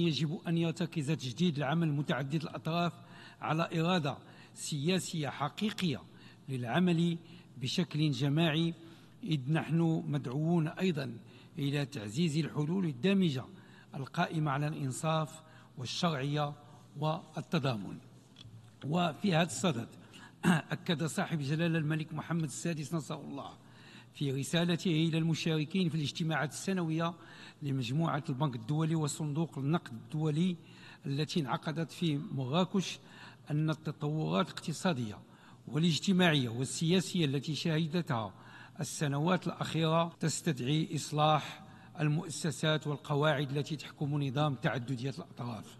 يجب أن يرتكز تجديد العمل متعدد الأطراف على إرادة سياسية حقيقية للعمل بشكل جماعي إذ نحن مدعوون أيضا إلى تعزيز الحلول الدامجة القائمة على الإنصاف والشرعية والتضامن وفي هذا الصدد أكد صاحب جلالة الملك محمد السادس نصر الله في رسالته إلى المشاركين في الاجتماعات السنوية لمجموعة البنك الدولي وصندوق النقد الدولي التي انعقدت في مراكش أن التطورات الاقتصادية والاجتماعية والسياسية التي شهدتها السنوات الأخيرة تستدعي إصلاح المؤسسات والقواعد التي تحكم نظام تعددية الأطراف.